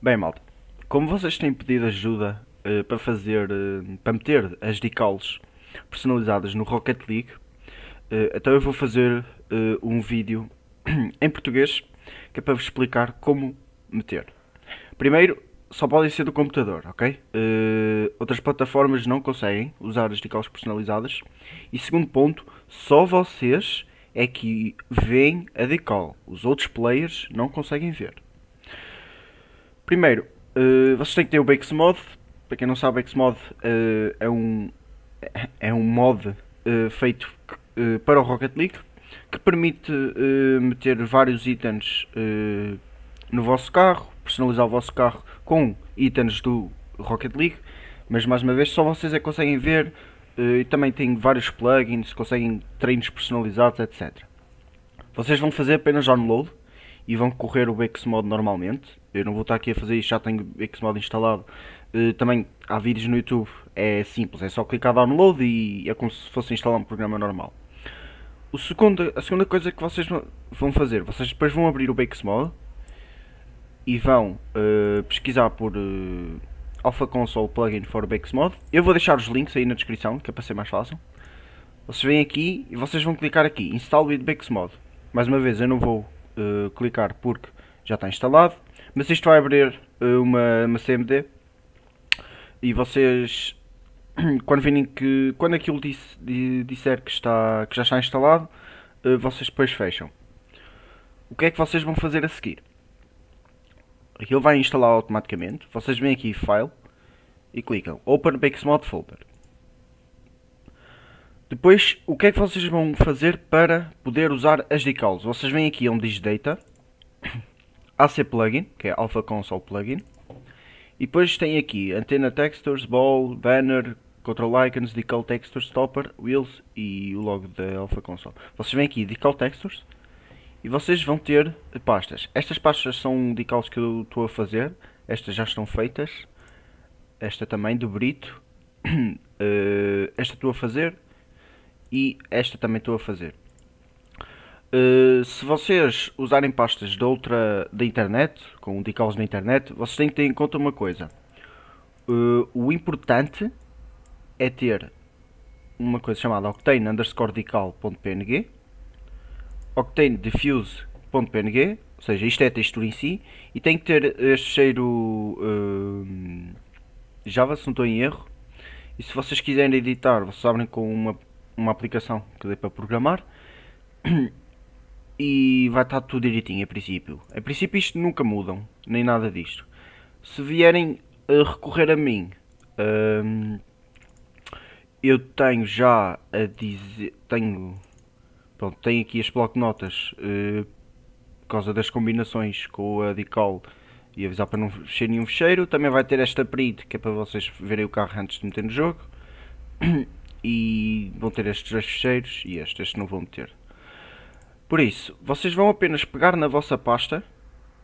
Bem, malta, como vocês têm pedido ajuda uh, para fazer, uh, para meter as decals personalizadas no Rocket League, uh, então eu vou fazer um vídeo em português que é para vos explicar como meter. Primeiro, só podem ser do computador, ok? outras plataformas não conseguem usar as decals personalizadas. E segundo ponto, só vocês é que veem a decal. Os outros players não conseguem ver. Primeiro, uh, vocês têm que ter o Bakes Mod. Para quem não sabe, o Bakes Mod uh, é, um, é um mod uh, feito para o Rocket League que permite meter vários itens no vosso carro, personalizar o vosso carro com itens do Rocket League. Mas mais uma vez, só vocês é que conseguem ver. e também tem vários plugins, conseguem treinos personalizados, etc. Vocês vão fazer apenas download e vão correr o Xmod normalmente. Eu não vou estar aqui a fazer isto, já tenho o Xmod instalado. Uh, também há vídeos no YouTube, é simples, é só clicar download e é como se fosse instalar um programa normal. O segundo, a segunda coisa que vocês vão fazer, vocês depois vão abrir o Bakesmod e vão uh, pesquisar por uh, Alpha Console Plugin for Bakesmod. Eu vou deixar os links aí na descrição, que é para ser mais fácil. Vocês vêm aqui e vocês vão clicar aqui, Install with Bakesmod. Mais uma vez, eu não vou uh, clicar porque já está instalado. Mas isto vai abrir eh, uma, uma CMD e vocês quando virem que quando aquilo disse, disser que, está, que já está instalado, eh, vocês depois fecham. O que é que vocês vão fazer a seguir? Aquilo vai instalar automaticamente. Vocês vêm aqui File e clicam Open Bixmod Folder. Depois, o que é que vocês vão fazer para poder usar as decals? Vocês vêm aqui onde diz Data, AC Plugin, que é Alpha Console Plugin, e depois tem aqui Antena Textures, Ball, Banner, Control Icons, Decal Textures, Stopper, Wheels e o logo da Alpha Console. Vocês vêm aqui Decal Textures e vocês vão ter pastas. Estas pastas são decals que eu estou a fazer, estas já estão feitas, esta também do Brito, eh, esta estou a fazer e esta também estou a fazer. Uh, se vocês usarem pastas de outra da internet, com um decals na internet, vocês têm que ter em conta uma coisa. Uh, o importante é ter uma coisa chamada octane underscore decal.png, octane diffuse.png, ou seja, isto é textura em si, e tem que ter este cheiro uh, Java, se não estou em erro. E se vocês quiserem editar, vocês abrem com uma uma aplicação que dê para programar e vai estar tudo direitinho a princípio. A princípio isto nunca mudam, nem nada disto. Se vierem a recorrer a mim, hum, eu tenho já a dizer, tenho, pronto, tenho aqui as bloco notas uh, por causa das combinações com a decal e avisar para não fechar nenhum fecheiro. Também vai ter esta print que é para vocês verem o carro antes de meter no jogo. e vão ter estes dois fecheiros e este, este não vou meter. Por isso, vocês vão apenas pegar na vossa pasta,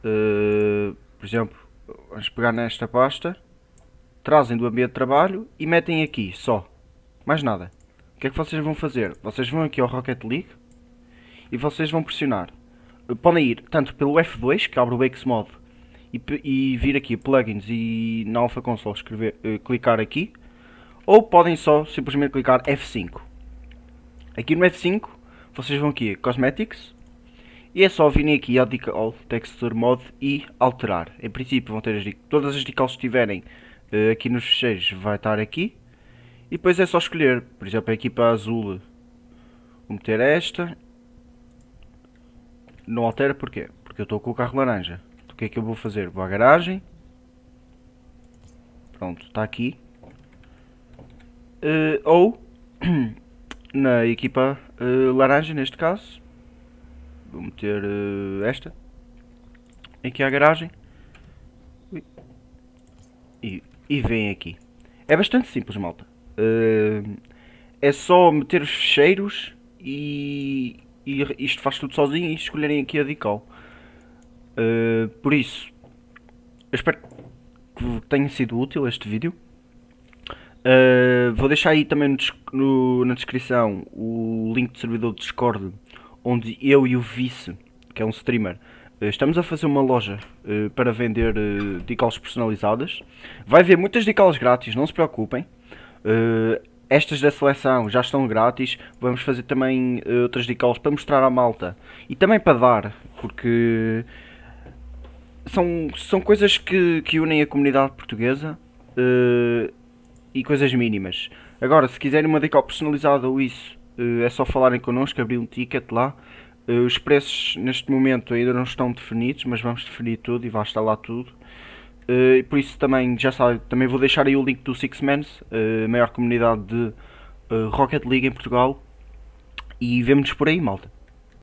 uh, por exemplo, vamos pegar nesta pasta, trazem do ambiente de trabalho e metem aqui, só. Mais nada. O que é que vocês vão fazer? Vocês vão aqui ao Rocket League e vocês vão pressionar. Podem ir tanto pelo F2, que abre o Xmod, e, e vir aqui, plugins e na Alpha Console escrever, uh, clicar aqui ou podem só simplesmente clicar F5. Aqui no F5 vocês vão aqui a Cosmetics e é só virem aqui ao Decal Texture Mode e alterar. Em princípio vão ter as, todas as decals que tiverem uh, aqui nos fecheiros vai estar aqui e depois é só escolher, por exemplo aqui para azul vou meter esta não altera porquê? Porque eu estou com o carro laranja. Então, o que é que eu vou fazer? Vou à garagem. Pronto, está aqui. Uh, ou na equipa uh, eh, laranja, neste caso, vou meter uh, esta aqui à garagem e, e vem aqui. É bastante simples, malta. é só meter os fecheiros e, e isto faz tudo sozinho e escolherem aqui a decal. por isso, eu espero que tenha sido útil este vídeo. Uh, vou deixar aí também no, no, na descrição o link do servidor do Discord, onde eu e o Vice, que é um streamer, ah, estamos a fazer uma loja uh, para vender uh, decals personalizadas. Vai haver muitas decals grátis, não se preocupem. Uh, estas da seleção já estão grátis. Vamos fazer também outras decals para mostrar à malta e também para dar, porque são, são coisas que, que unem a comunidade portuguesa e coisas mínimas. Agora, se quiserem uma decal personalizada ou isso, eh, é só falarem connosco, abrir um ticket lá. Eh, os preços neste momento ainda não estão definidos, mas vamos definir tudo e vai estar lá tudo. Eh, e por isso também, já sabe, também vou deixar aí o link do Six Mans, a maior comunidade de Rocket League em Portugal. E vemo-nos por aí, malta.